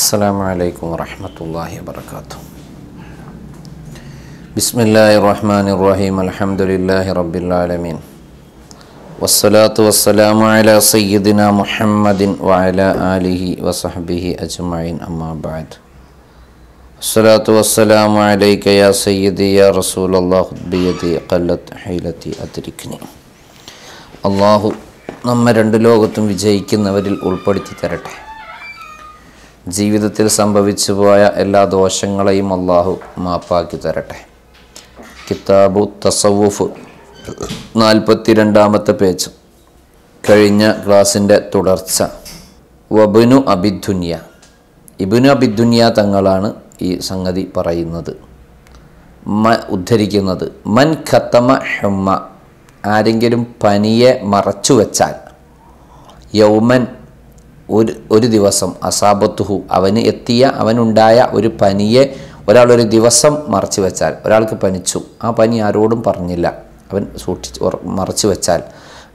السلام عليكم ورحمة الله وبركاته بسم الله الرحمن الرحيم الحمد لله رب العالمين والصلاة والسلام على سيدنا محمد وعلى آله وصحبه أجمعين أما بعد الصلاة والسلام عليك يا سيدي يا رسول الله بيدي قلت حيلتي أدركني الله നമ്മ രണ്ട് ലോകത്തും വിജയിക്കുന്നവരിൽ ഉൾപ്പെടുത്തി തരട്ടെ ജീവിതത്തിൽ സംഭവിച്ചു പോയ എല്ലാ ദോഷങ്ങളെയും അള്ളാഹു മാപ്പാക്കി തരട്ടെ കിതാബു തസവുഫ് നാൽപ്പത്തി രണ്ടാമത്തെ പേജ് കഴിഞ്ഞ ക്ലാസിൻ്റെ തുടർച്ച വബുനു അബിദുന്യ ഇബുനു അബിദുന്യ തങ്ങളാണ് ഈ സംഗതി പറയുന്നത് മ ഉദ്ധരിക്കുന്നത് മൻ ഖത്തമ ഹെമ്മ ആരെങ്കിലും പനിയെ മറച്ചു വച്ചാൽ യൗമൻ ഒരു ഒരു ദിവസം അസാബത്തുഹു അവന് എത്തിയ അവനുണ്ടായ ഒരു പനിയെ ഒരാൾ ഒരു ദിവസം മറച്ചു വെച്ചാൽ ഒരാൾക്ക് പനിച്ചു ആ പനി ആരോടും പറഞ്ഞില്ല അവൻ സൂക്ഷിച്ച് മറച്ചു വെച്ചാൽ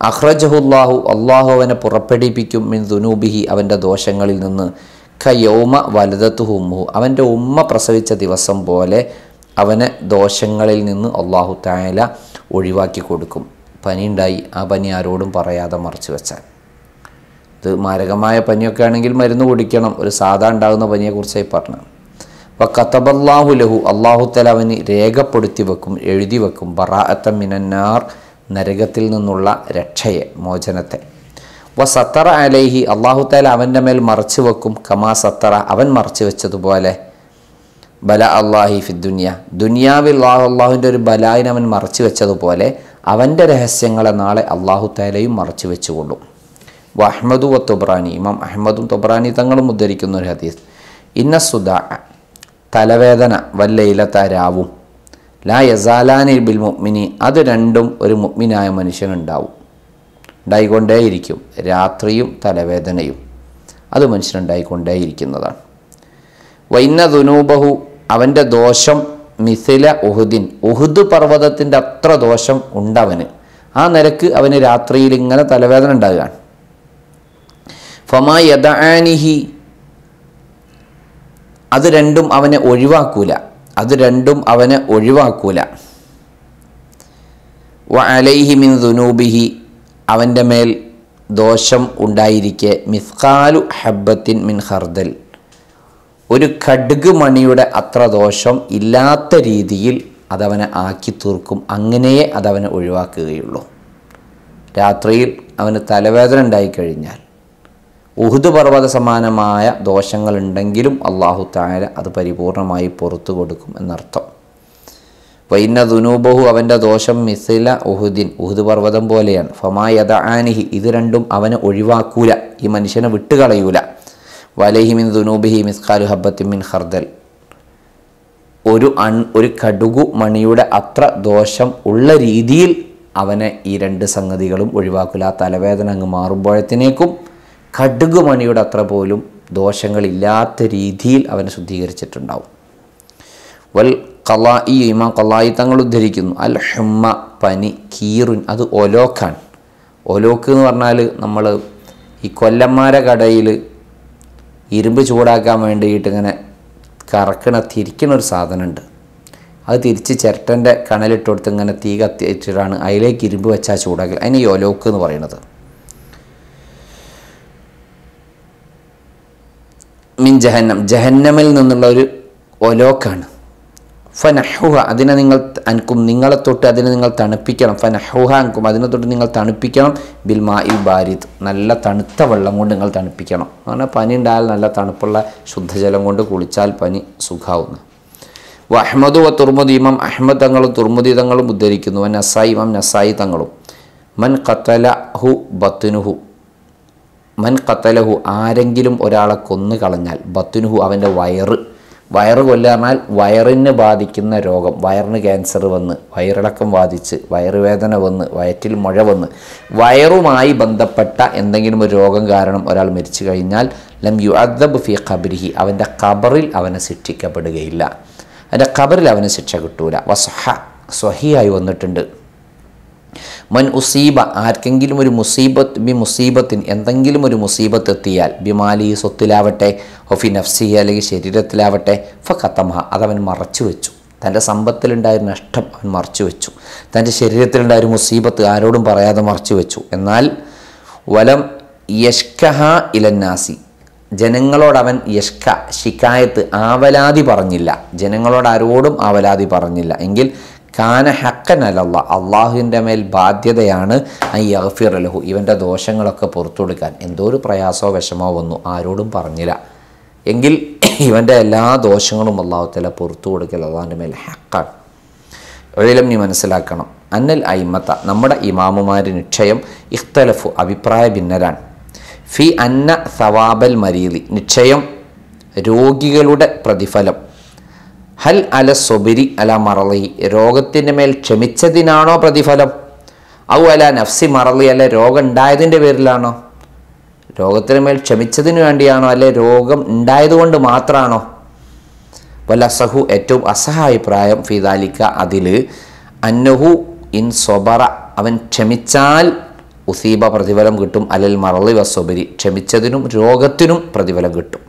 അഹ്റജഹുല്ലാഹു അള്ളാഹു അവനെ പുറപ്പെടുവിപ്പിക്കും മിൻ ദുനൂബിഹി അവൻ്റെ ദോഷങ്ങളിൽ നിന്ന് യോമ വലുതത്തുഹു ഉമ്മുഹു അവൻ്റെ ഉമ്മ പ്രസവിച്ച ദിവസം പോലെ അവനെ ദോഷങ്ങളിൽ നിന്ന് അള്ളാഹു തായാല ഒഴിവാക്കി കൊടുക്കും പനിയുണ്ടായി ആ പനി ആരോടും പറയാതെ മറച്ചു വെച്ചാൽ ഇത് മാരകമായ പനിയൊക്കെ ആണെങ്കിൽ മരുന്ന് കുടിക്കണം ഒരു സാധാ ഉണ്ടാകുന്ന പനിയെക്കുറിച്ചായി പറഞ്ഞു അപ്പോൾ കത്തബല്ലാഹു ലഹു അള്ളാഹു അവന് രേഖപ്പെടുത്തി വെക്കും എഴുതി വെക്കും ബറാഅത്ത മിനന്നാർ നരകത്തിൽ നിന്നുള്ള രക്ഷയെ മോചനത്തെ വ സത്തറ അലൈഹി താല അവൻ്റെ മേൽ മറച്ചു വെക്കും കമാ സത്തറ അവൻ മറച്ചു വെച്ചതുപോലെ ബല അള്ളാഹി ഫി ദുനിയ ദുനിയാവിൽ അള്ളാഹു അള്ളാഹുവിൻ്റെ ഒരു ബലായിനവൻ അവൻ മറച്ചു വെച്ചതുപോലെ അവൻ്റെ രഹസ്യങ്ങളെ നാളെ താലയും മറച്ചു വെച്ചുകൊള്ളും വഹ്മദു വ തുബ്രാനി ഇമാം അഹമ്മദും തുബ്രാനി തങ്ങളും ഉദ്ധരിക്കുന്ന ഒരു ഹദീസ് ഇന്ന സുദാ തലവേദന വല്ലയിലത്ത രാവും ലാ യസാലാനി ബിൽ മുഗ്മിനി അത് രണ്ടും ഒരു മുഗ്മിനായ മനുഷ്യനുണ്ടാവും ഉണ്ടായിക്കൊണ്ടേയിരിക്കും രാത്രിയും തലവേദനയും അത് മനുഷ്യനുണ്ടായിക്കൊണ്ടേയിരിക്കുന്നതാണ് വൈന്ന ദുനൂബഹു അവൻ്റെ ദോഷം മിഥില ഉഹുദിൻ ഉഹുദ് പർവ്വതത്തിൻ്റെ അത്ര ദോഷം ഉണ്ടവന് ആ നിരക്ക് അവന് രാത്രിയിൽ ഇങ്ങനെ തലവേദന ഉണ്ടാകുകയാണ് ഫമാ യദാനിഹി അത് രണ്ടും അവനെ ഒഴിവാക്കൂല അത് രണ്ടും അവനെ ഒഴിവാക്കൂല വ അലൈഹി മിൻ ദുനൂബിഹി അവൻ്റെ മേൽ ദോഷം ഉണ്ടായിരിക്കെ മിസ്കാലു ഹബ്ബത്തിൻ മിൻ ഹർദൽ ഒരു ഖഡ്ഗ് മണിയുടെ അത്ര ദോഷം ഇല്ലാത്ത രീതിയിൽ അതവനെ ആക്കി തീർക്കും അങ്ങനെയേ അതവനെ ഒഴിവാക്കുകയുള്ളൂ രാത്രിയിൽ അവന് തലവേദന ഉണ്ടായിക്കഴിഞ്ഞാൽ ഉഹുദ് പർവ്വത സമാനമായ ദോഷങ്ങളുണ്ടെങ്കിലും അള്ളാഹു താര അത് പരിപൂർണമായി പുറത്തു കൊടുക്കും എന്നർത്ഥം വൈന്ന ദുനൂബഹു അവൻ്റെ ദോഷം മിസില ഉഹുദിൻ ഉഹുദ് പർവ്വതം പോലെയാണ് ഫമായത ആനിഹി ഇത് രണ്ടും അവനെ ഒഴിവാക്കൂല ഈ മനുഷ്യനെ വിട്ടുകളയൂല വലഹിമിൻ ദുനൂബിഹി മിസ്കാലു മിൻ ഹർദൽ ഒരു അൺ ഒരു കടുകു മണിയുടെ അത്ര ദോഷം ഉള്ള രീതിയിൽ അവനെ ഈ രണ്ട് സംഗതികളും ഒഴിവാക്കില്ല തലവേദന അങ്ങ് മാറുമ്പോഴത്തേക്കും കടുകുമണിയുടെ അത്ര പോലും ദോഷങ്ങളില്ലാത്ത രീതിയിൽ അവനെ ശുദ്ധീകരിച്ചിട്ടുണ്ടാവും വൽ ഈ ഇമാ കലായി തങ്ങൾ ഉദ്ധരിക്കുന്നു അൽ ഹുമ്മ പനി കീറുൻ അത് ഒലോക്കാണ് ഒലോക്ക് എന്ന് പറഞ്ഞാൽ നമ്മൾ ഈ കൊല്ലന്മാരെ കടയിൽ ഇരുമ്പ് ചൂടാക്കാൻ വേണ്ടിയിട്ട് ഇങ്ങനെ കറക്കണ തിരിക്കണ ഒരു സാധനമുണ്ട് അത് തിരിച്ച് ചിരട്ടൻ്റെ കണലിട്ട് കൊടുത്ത് ഇങ്ങനെ തീ കത്തിച്ചിട്ടാണ് അതിലേക്ക് ഇരുമ്പ് വെച്ചാൽ ചൂടാക്കൽ അതിന് ഒലോക്ക് എന്ന് പറയുന്നത് മിൻ ജഹന്നം ജഹന്നമിൽ നിന്നുള്ള ഒരു ഒലോക്കാണ് ഫനഹുഹ അതിനെ നിങ്ങൾ അൻകും നിങ്ങളെ തൊട്ട് അതിനെ നിങ്ങൾ തണുപ്പിക്കണം ഫനഹുഹ അൻകും അതിനെ തൊട്ട് നിങ്ങൾ തണുപ്പിക്കണം ബിൽമാ ഇ ബാരിദ് നല്ല തണുത്ത വെള്ളം കൊണ്ട് നിങ്ങൾ തണുപ്പിക്കണം അങ്ങനെ പനി ഉണ്ടായാൽ നല്ല തണുപ്പുള്ള ശുദ്ധജലം കൊണ്ട് കുളിച്ചാൽ പനി സുഖാവുന്നു വ അഹമ്മദ് വ തുർമുദി ഇമം അഹമ്മദ് തങ്ങളും തുർമുദി തങ്ങളും ഉദ്ധരിക്കുന്നു വ നസായി ഇമം നസായി തങ്ങളും മൻ കത്തല ഹു ബത്തുനുഹു മൻ കത്തലഹു ആരെങ്കിലും ഒരാളെ കൊന്നു കളഞ്ഞാൽ ബത്തുനുഹു അവൻ്റെ വയറ് വയറ് കൊല്ലാന്നാൽ വയറിന് ബാധിക്കുന്ന രോഗം വയറിന് ക്യാൻസർ വന്ന് വയറിളക്കം ബാധിച്ച് വയറുവേദന വന്ന് വയറ്റിൽ മഴ വന്ന് വയറുമായി ബന്ധപ്പെട്ട എന്തെങ്കിലും ഒരു രോഗം കാരണം ഒരാൾ മരിച്ചു കഴിഞ്ഞാൽ ലം യു അദബ് ഫി ഖബരിഹി അവൻ്റെ ഖബറിൽ അവനെ ശിക്ഷിക്കപ്പെടുകയില്ല അവൻ്റെ ഖബറിൽ അവന് ശിക്ഷ കിട്ടൂല വസഹ സ്വഹിയായി വന്നിട്ടുണ്ട് മൻ ഉസീബ ആർക്കെങ്കിലും ഒരു മുസീബത്ത് ബി മുസീബത്തിൻ എന്തെങ്കിലും ഒരു മുസീബത്ത് എത്തിയാൽ ബിമാലി സ്വത്തിലാവട്ടെ ഒഫി നഫ്സി അല്ലെങ്കിൽ ശരീരത്തിലാവട്ടെ ഫത്തമഹ അതവൻ മറച്ചു വെച്ചു തൻ്റെ സമ്പത്തിലുണ്ടായ നഷ്ടം അവൻ മറച്ചു വെച്ചു തൻ്റെ ശരീരത്തിലുണ്ടായ ഒരു മുസീബത്ത് ആരോടും പറയാതെ മറച്ചു വെച്ചു എന്നാൽ വലം യഷ്കഹ ഇലന്നാസി ജനങ്ങളോടവൻ യഷ്ക ശിക്കായത്ത് ആവലാതി പറഞ്ഞില്ല ജനങ്ങളോട് ആരോടും ആവലാതി പറഞ്ഞില്ല എങ്കിൽ കാന ഹക്കൻ അലല്ല അള്ളാഹുവിൻ്റെ മേൽ ബാധ്യതയാണ് ഐ അഫിർ അലഹു ഇവൻ്റെ ദോഷങ്ങളൊക്കെ പുറത്തു കൊടുക്കാൻ എന്തോ ഒരു പ്രയാസമോ വിഷമോ വന്നു ആരോടും പറഞ്ഞില്ല എങ്കിൽ ഇവൻ്റെ എല്ലാ ദോഷങ്ങളും അള്ളാഹുത്തല പുറത്തു കൊടുക്കൽ അള്ളാഹിൻ്റെ മേൽ ഹക്കാണ് ഒഴിലും നീ മനസ്സിലാക്കണം അന്നൽ അയിമത്ത നമ്മുടെ ഇമാമുമാർ നിക്ഷയം ഇഖ്തലഫു അഭിപ്രായ ഭിന്നരാണ് ഫി അന്ന സവാബൽ മരീതി നിക്ഷയം രോഗികളുടെ പ്രതിഫലം ഹൽ അല സൊബിരി അല മറളി രോഗത്തിൻ്റെ മേൽ ക്ഷമിച്ചതിനാണോ പ്രതിഫലം ഔ അല നഫ്സി മറളി അല്ല രോഗം ഉണ്ടായതിൻ്റെ പേരിലാണോ രോഗത്തിന് മേൽ ക്ഷമിച്ചതിന് വേണ്ടിയാണോ അല്ലെ രോഗം ഉണ്ടായതുകൊണ്ട് മാത്രമാണോ വല്ല അസഹു ഏറ്റവും അസഹായപ്രായം ഫിദാലിക്ക അതിൽ അന്നഹു ഇൻ സൊബറ അവൻ ക്ഷമിച്ചാൽ ഉസീബ പ്രതിഫലം കിട്ടും അല്ലെങ്കിൽ മറളി വസൊബരി ക്ഷമിച്ചതിനും രോഗത്തിനും പ്രതിഫലം കിട്ടും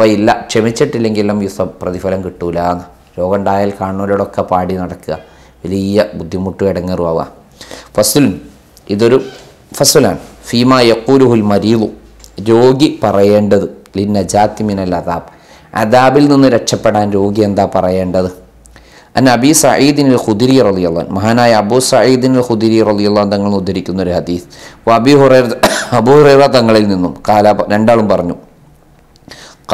വയ്യില്ല ക്ഷമിച്ചിട്ടില്ലെങ്കിലും യുസ പ്രതിഫലം കിട്ടൂല എന്ന് രോഗം ഉണ്ടായാൽ കാണുന്നവരോടൊക്കെ പാടി നടക്കുക വലിയ ബുദ്ധിമുട്ട് ഇടങ്ങേറുവാ ഫസുൽ ഇതൊരു ഫസുലാണ് ഫീമ യക്കൂലുഹുൽ മരീവു രോഗി പറയേണ്ടത് മിനൽ അദാബ് അദാബിൽ നിന്ന് രക്ഷപ്പെടാൻ രോഗി എന്താ പറയേണ്ടത് അൻ അബി സഈദിനിൽ ഹുദിരി റലിയുള്ള മഹാനായ അബു സഈദിനിൽ ഹുദിരി റലിയുള്ള തങ്ങൾ ഉദ്ധരിക്കുന്ന ഒരു ഹദീസ് അബി ഹുറൈർ അബു ഹുറൈറ തങ്ങളിൽ നിന്നും കാല രണ്ടാളും പറഞ്ഞു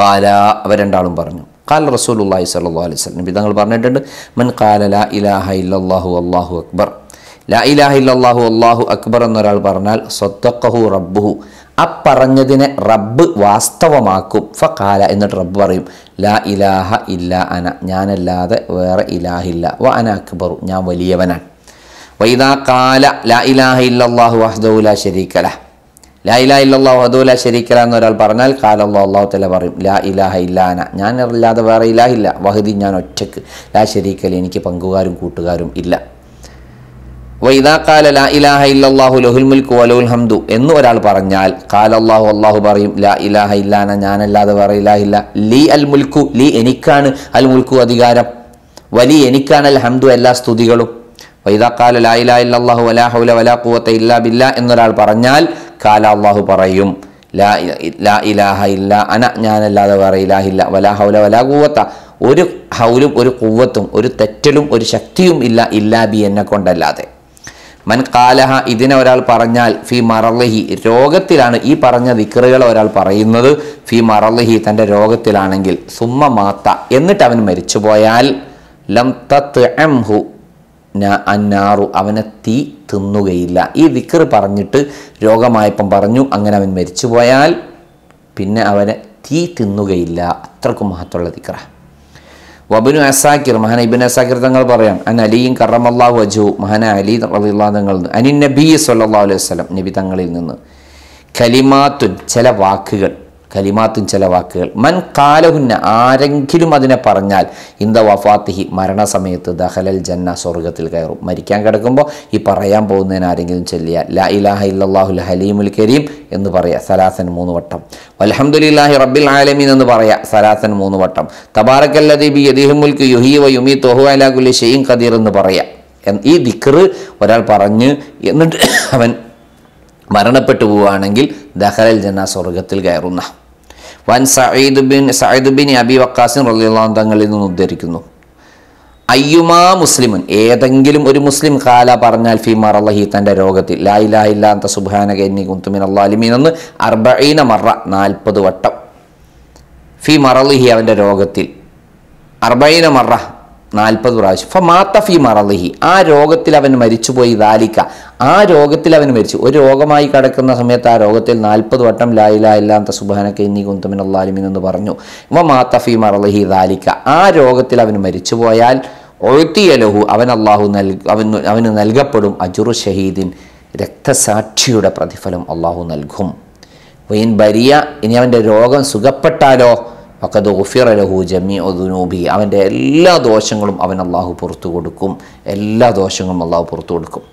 കാല അവർ രണ്ടാളും പറഞ്ഞു കാല റസൂലുള്ളാഹി സല്ലാ അലൈഹി സ്വലം നബി തങ്ങൾ പറഞ്ഞിട്ടുണ്ട് മൻ കാല ലാ ഇലാഹ ഇല്ലാഹു അള്ളാഹു അക്ബർ ലാ ഇലാഹ ഇല്ലാഹു അള്ളാഹു അക്ബർ എന്നൊരാൾ പറഞ്ഞാൽ സ്വത്തക്കഹു റബ്ബുഹു ആ പറഞ്ഞതിനെ റബ്ബ് വാസ്തവമാക്കും ഫ കാല എന്നിട്ട് റബ്ബ് പറയും ലാ ഇലാഹ ഇല്ല അന ഞാനല്ലാതെ വേറെ ഇലാഹില്ല വ അന അക്ബറു ഞാൻ വലിയവനാണ് വൈദാ കാല ലാ ഇലാഹ ഇല്ലാഹു വഹ്ദൗല ശരീക്കല ലാ ഇലാഹ ഇല്ലാഹു അദൂല ശരിക്കല എന്നൊരാൾ പറഞ്ഞാൽ കാലല്ലോ അള്ളാഹു തല പറയും ലാ ഇലാഹ ഇല്ലാന ഞാൻ ഇല്ലാതെ വേറെ ഇലാഹില്ല വഹദി ഞാൻ ഒറ്റക്ക് ലാ ശരീക്കൽ എനിക്ക് പങ്കുകാരും കൂട്ടുകാരും ഇല്ല വൈദാ കാല ലാ ഇലാഹ ഇല്ലാഹു ലഹുൽ മുൽക്ക് വലുൽ ഹംദു എന്ന് ഒരാൾ പറഞ്ഞാൽ കാല അള്ളാഹു അള്ളാഹു പറയും ലാ ഇലാഹ ഇല്ലാന ഞാനല്ലാതെ വേറെ ഇലാഹില്ല ലീ അൽ മുൽക്കു ലീ എനിക്കാണ് അൽ മുൽക്കു അധികാരം വലി എനിക്കാണ് അൽ ഹംദു എല്ലാ സ്തുതികളും വൈദാ കാല ലാ ഇലാഹ ഇല്ലാഹു വലാ ഹൗല വലാ കൂവത്തെ ഇല്ലാ ബില്ല എന്നൊരാൾ പറഞ്ഞാൽ കാല അള്ളാഹു പറയും ലാ ലാ ഇലാഹ ഇല്ല അന ഞാനല്ലാതെ വേറെ ഇലാഹില്ല വലാ ഹൗല വലാ കൂവത്ത ഒരു ഹൗലും ഒരു കൂവത്തും ഒരു തെറ്റലും ഒരു ശക്തിയും ഇല്ല ഇല്ലാ ബി എന്നെ കൊണ്ടല്ലാതെ മൻ കാലഹ ഇതിനെ ഒരാൾ പറഞ്ഞാൽ ഫി മറലഹി രോഗത്തിലാണ് ഈ പറഞ്ഞ ദിക്കറുകൾ ഒരാൾ പറയുന്നത് ഫി മറലഹി തൻ്റെ രോഗത്തിലാണെങ്കിൽ സുമ്മ മാത്ത എന്നിട്ട് അവൻ മരിച്ചുപോയാൽ ലം തത്ത് എം ഹു അന്നാറു അവനെ തീ തിന്നുകയില്ല ഈ വിക്കർ പറഞ്ഞിട്ട് രോഗമായപ്പം പറഞ്ഞു അങ്ങനെ അവൻ മരിച്ചുപോയാൽ പിന്നെ അവനെ തീ തിന്നുകയില്ല അത്രക്കും മഹത്തുള്ള ദിക്ര വബിനു അസാക്കിർ മഹാന ഇബിൻ അസാക്കിർ തങ്ങൾ പറയാം അൻ അലിയും കറമല്ലാ അജു മഹാന അലി റലിയുള്ള തങ്ങൾ അനിൻ നബി സല്ലാ അലൈഹി വസ്ലം നബി തങ്ങളിൽ നിന്ന് കലിമാത്തുൻ ചില വാക്കുകൾ കലിമാത്തും ചില വാക്കുകൾ മൻ കാലഹുന്ന ആരെങ്കിലും അതിനെ പറഞ്ഞാൽ ഇന്ത വഫാത്തിഹി മരണസമയത്ത് ദഹലൽ ജന്ന സ്വർഗത്തിൽ കയറും മരിക്കാൻ കിടക്കുമ്പോൾ ഈ പറയാൻ പോകുന്നതിന് ആരെങ്കിലും ചൊല്ലിയ ലാ ഇലാഹ ഇല്ലാഹുൽ ഹലീമുൽ കരീം എന്ന് പറയാം സലാസൻ മൂന്ന് വട്ടം അലഹമുല്ലാഹി റബ്ബിൽ ആലമീൻ എന്ന് പറയാം സലാസൻ മൂന്ന് വട്ടം തബാറക്കല്ലദീ ബി യദീഹുൽക്ക് യുഹി വ യുമി തൊഹു അലാഖുലി ഷെയ്യും ഖദീർ എന്ന് പറയാം ഈ ദിക്ർ ഒരാൾ പറഞ്ഞ് എന്നിട്ട് അവൻ മരണപ്പെട്ടു പോവുകയാണെങ്കിൽ ദഹലൽ ജന സ്വർഗത്തിൽ കയറുന്ന വൻ സയ്യിദ് ബിൻ സയ്യിദ് ബിൻ അബി വക്കാസിൻ റലിയുള്ളാൻ തങ്ങളിൽ നിന്ന് ഉദ്ധരിക്കുന്നു അയ്യുമാ മുസ്ലിമുൻ ഏതെങ്കിലും ഒരു മുസ്ലിം കാല പറഞ്ഞാൽ ഫിമാർ അള്ളഹി തൻ്റെ രോഗത്തിൽ ലായി ഇല്ലാത്ത സുബാനക എന്നീ കുന്തുമിൻ അള്ളാലിമീൻ എന്ന് അർബീന മറ നാൽപ്പത് വട്ടം ഫി മറലിഹി അവൻ്റെ രോഗത്തിൽ അർബൈന മറ നാൽപ്പത് പ്രാവശ്യം ഫ മാത്തഫി മറലിഹി ആ രോഗത്തിൽ അവൻ മരിച്ചുപോയി ദാലിക്ക ആ രോഗത്തിൽ അവൻ മരിച്ചു ഒരു രോഗമായി കിടക്കുന്ന സമയത്ത് ആ രോഗത്തിൽ നാൽപ്പത് വട്ടം ലായില ഇല്ലാം തസുബാനൊക്കെ ഇന്നീ കുന്തമിൻ അള്ളാലിമിൻ എന്ന് പറഞ്ഞു വ മാത്തഫി മറലിഹി ദാലിക്ക ആ രോഗത്തിൽ അവൻ മരിച്ചുപോയാൽ ഒഴുത്തിയലഹു അവൻ അള്ളാഹു നൽ അവൻ അവന് നൽകപ്പെടും അജുറു ഷഹീദിൻ രക്തസാക്ഷിയുടെ പ്രതിഫലം അള്ളാഹു നൽകും വൈൻ ബരിയ ഇനി അവൻ്റെ രോഗം സുഖപ്പെട്ടാലോ ഫക്കത് ഗുഫിറലഹു ജമീ ഒതുനൂബി അവൻ്റെ എല്ലാ ദോഷങ്ങളും അവൻ അള്ളാഹു പുറത്തു കൊടുക്കും എല്ലാ ദോഷങ്ങളും അള്ളാഹു പുറത്തു കൊടുക്കും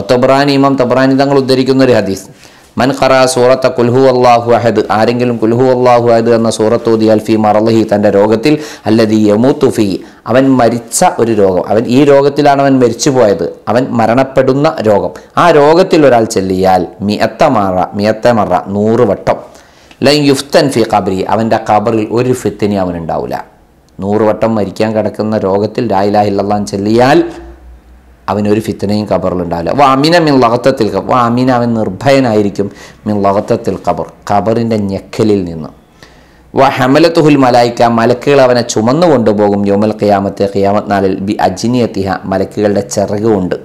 ഒത്തബ്രാനി ഇമാം തബ്രാനി തങ്ങൾ ഉദ്ധരിക്കുന്ന ഒരു ഹദീസ് മൻ ഖറ സൂറത്ത കുൽഹു അള്ളാഹു അഹദ് ആരെങ്കിലും കുൽഹു അള്ളാഹു അഹദ് എന്ന സൂറത്ത് ഓതിയാൽ അൽഫി മറലഹി തൻ്റെ രോഗത്തിൽ അല്ലതി യമൂത്തു ഫി അവൻ മരിച്ച ഒരു രോഗം അവൻ ഈ രോഗത്തിലാണ് അവൻ മരിച്ചു പോയത് അവൻ മരണപ്പെടുന്ന രോഗം ആ രോഗത്തിൽ ഒരാൾ ചെല്ലിയാൽ മിയത്ത മാറ മിയത്ത മറ നൂറ് വട്ടം ലൈൻ യുഫ്തൻ ഫി ഖബറി അവൻ്റെ ഖബറിൽ ഒരു ഫിത്തിനി അവനുണ്ടാവില്ല നൂറുവട്ടം വട്ടം മരിക്കാൻ കിടക്കുന്ന രോഗത്തിൽ ലായിലാഹില്ലാൻ ചെല്ലിയാൽ അവനൊരു ഫിത്തനയും കബറിലുണ്ടാവില്ല വാ അമിന മിൻ ലഹത്തത്തിൽ കബർ അപ്പോൾ അമിന അവൻ നിർഭയനായിരിക്കും മിൻ ലഹത്തത്തിൽ കബർ കബറിൻ്റെ ഞെക്കലിൽ നിന്ന് വ ഹമലത്തുഹുൽ മലായിക്ക മലക്കുകൾ അവനെ ചുമന്നു കൊണ്ടുപോകും യോമൽ ഖിയാമത്തെ ഖിയാമത് നാളിൽ ബി അജിനിയത്തിഹ മലക്കുകളുടെ ചിറകുകൊണ്ട്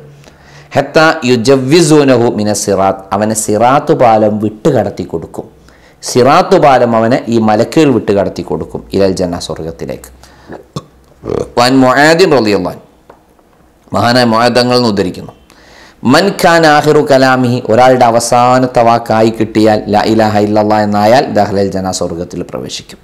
ഹെത്ത യുജവ്വിസൂനഹു മിന സിറാത്ത് അവനെ സിറാത്ത് പാലം വിട്ടുകടത്തി കൊടുക്കും സിറാത്തുപാലം അവനെ ഈ മലക്കുകൾ വിട്ട് കടത്തി കൊടുക്കും ഇരൽ ജന സ്വർഗത്തിലേക്ക് വൻ മൊയാദിൻ റലിയുള്ളൻ മഹാനായ മൊഹാദങ്ങൾ എന്ന് ഉദ്ധരിക്കുന്നു മൻ ഖാൻ ആഹിറു കലാമിഹി ഒരാളുടെ അവസാനത്തെ വാക്കായി കിട്ടിയാൽ ല ഇലാഹ ഇല്ലല്ലാ എന്നായാൽ ദഹ്ലൽ ജന സ്വർഗത്തിൽ പ്രവേശിക്കും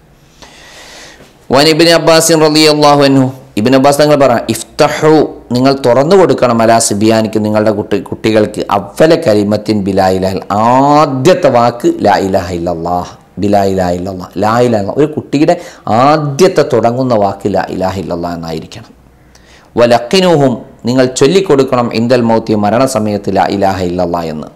വൻ ഇബിൻ അബ്ബാസിൻ റലിയല്ലാഹു അൻഹു ഇബിൻ അബ്ബാസ് തങ്ങൾ പറഞ്ഞു ഇഫ്തഹു നിങ്ങൾ തുറന്നു കൊടുക്കണം അലാ സിബിയാനിക്ക് നിങ്ങളുടെ കുട്ടി കുട്ടികൾക്ക് അവല കരിമത്തിൻ ബിലായിലാൽ ആദ്യത്തെ വാക്ക് ലാ ഇലാഹ ഇല്ലല്ലാഹ് ബിലായിലാ ഇല്ലല്ലാഹ് ലാ ഇലാഹ ഒരു കുട്ടിയുടെ ആദ്യത്തെ തുടങ്ങുന്ന വാക്ക് ലാ ഇലാഹ ഇല്ലല്ലാഹ് എന്നായിരിക്കണം വലക്കിനൂഹും നിങ്ങൾ ചൊല്ലിക്കൊടുക്കണം ഇന്തൽ മൗത്തി മരണസമയത്ത് ലാ ഇലാഹ ഇല്ലല്ലാഹ് എന്ന്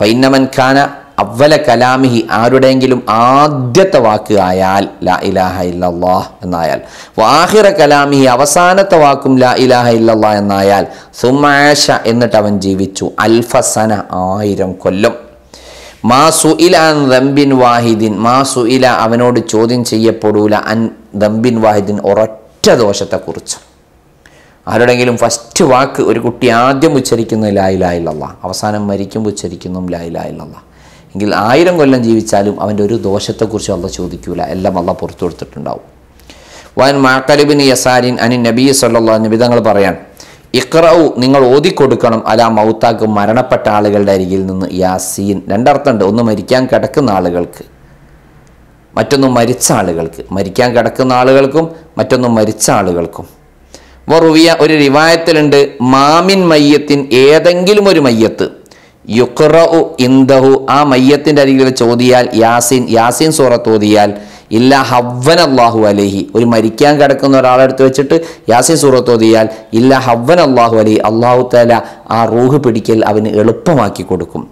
ഫൈന്നമൻ ഖാന അവല കലാമിഹി ആരുടെയെങ്കിലും ആദ്യത്തെ വാക്ക് ആയാൽ ലാ ഇലാഹ ഇല്ലല്ലാഹ് എന്നായാൽ വാഹിറ കലാമിഹി അവസാനത്തെ വാക്കും ലാ ഇലാഹ ഇല്ലല്ലാഹ് എന്നായാൽ സുമാഷ എന്നിട്ട് അവൻ ജീവിച്ചു അൽഫസന ആയിരം കൊല്ലം മാ സുഇല അൻ ദംബിൻ വാഹിദിൻ മാ സുഇല അവനോട് ചോദ്യം ചെയ്യപ്പെടൂല അൻ ദംബിൻ വാഹിദിൻ ഒരൊറ്റ ദോഷത്തെക്കുറിച്ച് ആരുടെങ്കിലും ഫസ്റ്റ് വാക്ക് ഒരു കുട്ടി ആദ്യം ഉച്ചരിക്കുന്ന ലായിലായില്ലല്ല അവസാനം മരിക്കുമ്പോൾ ഉച്ചരിക്കുന്നു ലായിലായില്ലല്ല എങ്കിൽ ആയിരം കൊല്ലം ജീവിച്ചാലും അവൻ്റെ ഒരു ദോഷത്തെക്കുറിച്ച് അള്ള ചോദിക്കൂല എല്ലാം അള്ള പുറത്തു കൊടുത്തിട്ടുണ്ടാവും വൻ മാക്കലിബിൻ യസാരിൻ അനി നബി സല്ല നിബിതങ്ങൾ പറയാൻ ഇക്റൌ നിങ്ങൾ ഓതിക്കൊടുക്കണം അല മൗത്താക്ക് മരണപ്പെട്ട ആളുകളുടെ അരികിൽ നിന്ന് യാസീൻ രണ്ടർത്ഥമുണ്ട് ഒന്ന് മരിക്കാൻ കിടക്കുന്ന ആളുകൾക്ക് മറ്റൊന്ന് മരിച്ച ആളുകൾക്ക് മരിക്കാൻ കിടക്കുന്ന ആളുകൾക്കും മറ്റൊന്ന് മരിച്ച ആളുകൾക്കും വറുവിയ ഒരു റിവായത്തിലുണ്ട് മാമിൻ മയ്യത്തിൻ ഏതെങ്കിലും ഒരു മയ്യത്ത് യുക്റഉ ഇന്ദഹു ആ മയ്യത്തിൻ്റെ അരികിൽ വെച്ച് ഓതിയാൽ യാസിൻ യാസിൻ സൂറത്ത് ഓതിയാൽ ഇല്ല ഹവ്വൻ അള്ളാഹു അലഹി ഒരു മരിക്കാൻ കിടക്കുന്ന ഒരാളെടുത്ത് വെച്ചിട്ട് യാസിൻ സൂറത്ത് ഓതിയാൽ ഇല്ല ഹവ്വൻ അള്ളാഹു അലഹി അള്ളാഹു താല ആ റൂഹ് പിടിക്കൽ അവന് എളുപ്പമാക്കി കൊടുക്കും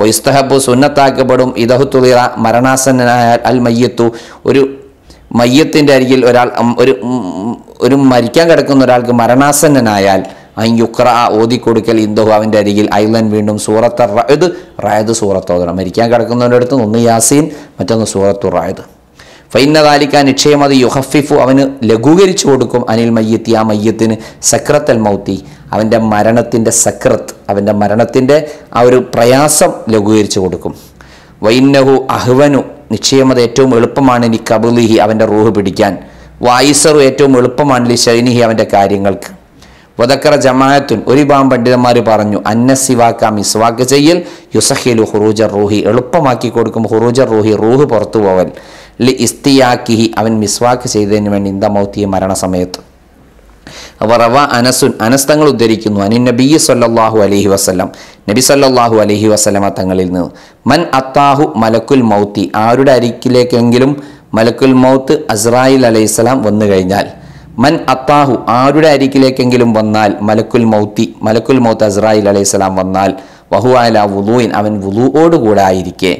ബൊയ്സ്തഹബു സുന്നത്താക്കപ്പെടും ഇദഹു തുളിറ മരണാസന്നനായ അൽ മയ്യത്തു ഒരു മയ്യത്തിൻ്റെ അരികിൽ ഒരാൾ ഒരു ഒരു മരിക്കാൻ കിടക്കുന്ന ഒരാൾക്ക് മരണാസന്നനായാൽ അയ്യുക്ര ഓതിക്കൊടുക്കൽ ഇന്ദു അവൻ്റെ അരികിൽ ഐലൻ വീണ്ടും സൂറത്ത് റായത് റായത് സൂറത്ത് ഓതണം മരിക്കാൻ കിടക്കുന്നവൻ്റെ അടുത്ത് ഒന്ന് യാസീൻ മറ്റൊന്ന് സൂറത്തു റായത് ഫൈന്നതാലിക്ക നിക്ഷയം അത് യുഹഫിഫു അവന് ലഘൂകരിച്ചു കൊടുക്കും അനിൽ മയ്യത്തി ആ മയ്യത്തിന് സക്രത്തൽ മൗത്തി അവൻ്റെ മരണത്തിൻ്റെ സക്രത്ത് അവൻ്റെ മരണത്തിൻ്റെ ആ ഒരു പ്രയാസം ലഘൂകരിച്ചു കൊടുക്കും വൈന്നഹു അഹ്വനു നിക്ഷയം അത് ഏറ്റവും എളുപ്പമാണ് ഇനി കബുലിഹി അവൻ്റെ റൂഹ് പിടിക്കാൻ വായിസറു ഏറ്റവും എളുപ്പമാണ് ലി ഷൈനിഹി അവൻ്റെ കാര്യങ്ങൾക്ക് വധക്കറ ജമാഅത്തുൻ ഒരു വിഭാഗം പണ്ഡിതന്മാർ പറഞ്ഞു അന്ന സിവാക്ക മിസ്വാക്ക് ചെയ്യൽ യുസഹിലു ഹുറൂജർ റൂഹി എളുപ്പമാക്കി കൊടുക്കും ഹുറൂജർ റൂഹി റൂഹ് പുറത്തു പോവൽ ലി ഇസ്തിയാക്കിഹി അവൻ മിസ്വാക്ക് ചെയ്തതിന് വേണ്ടി ഇന്ത മരണ മരണസമയത്ത് അവർ റവ അനസുൻ അനസ് തങ്ങൾ ഉദ്ധരിക്കുന്നു അനി നബി സല്ലാഹു അലഹി വസ്ലം നബി സല്ലാഹു അലഹി വസ്ലമ തങ്ങളിൽ നിന്ന് മൻ അത്താഹു മലക്കുൽ മൗത്തി ആരുടെ അരിക്കിലേക്കെങ്കിലും മലക്കുൽ മൗത്ത് അസ്രായിൽ സ്വലാം വന്നു കഴിഞ്ഞാൽ മൻ അത്താഹു ആരുടെ അരികിലേക്കെങ്കിലും വന്നാൽ മലക്കുൽ മൗത്തി മലക്കുൽ മൗത്ത് അസ്രായിൽ അലൈഹിസ്സലാം വന്നാൽ വഹു അല വുലൂയിൻ അവൻ വുലൂവോടുകൂടെ ആയിരിക്കെ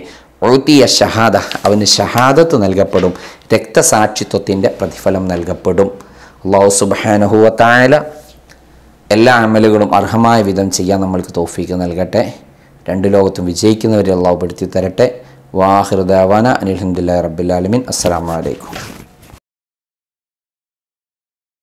ഒഴുത്തിയ ഷഹാദ അവന് ഷഹാദത്ത് നൽകപ്പെടും രക്തസാക്ഷിത്വത്തിൻ്റെ പ്രതിഫലം നൽകപ്പെടും അള്ളാഹു സുബാനഹുവത്തായാല എല്ലാ അമലുകളും അർഹമായ വിധം ചെയ്യാൻ നമ്മൾക്ക് തോഫീക്ക് നൽകട്ടെ രണ്ട് ലോകത്തും വിജയിക്കുന്നവരെ അള്ളാഹു തരട്ടെ വാഹൃദാവാന അനിൽഹമുല്ലാ റബ്ബുലാലമിൻ അസ്സാം വലൈക്കും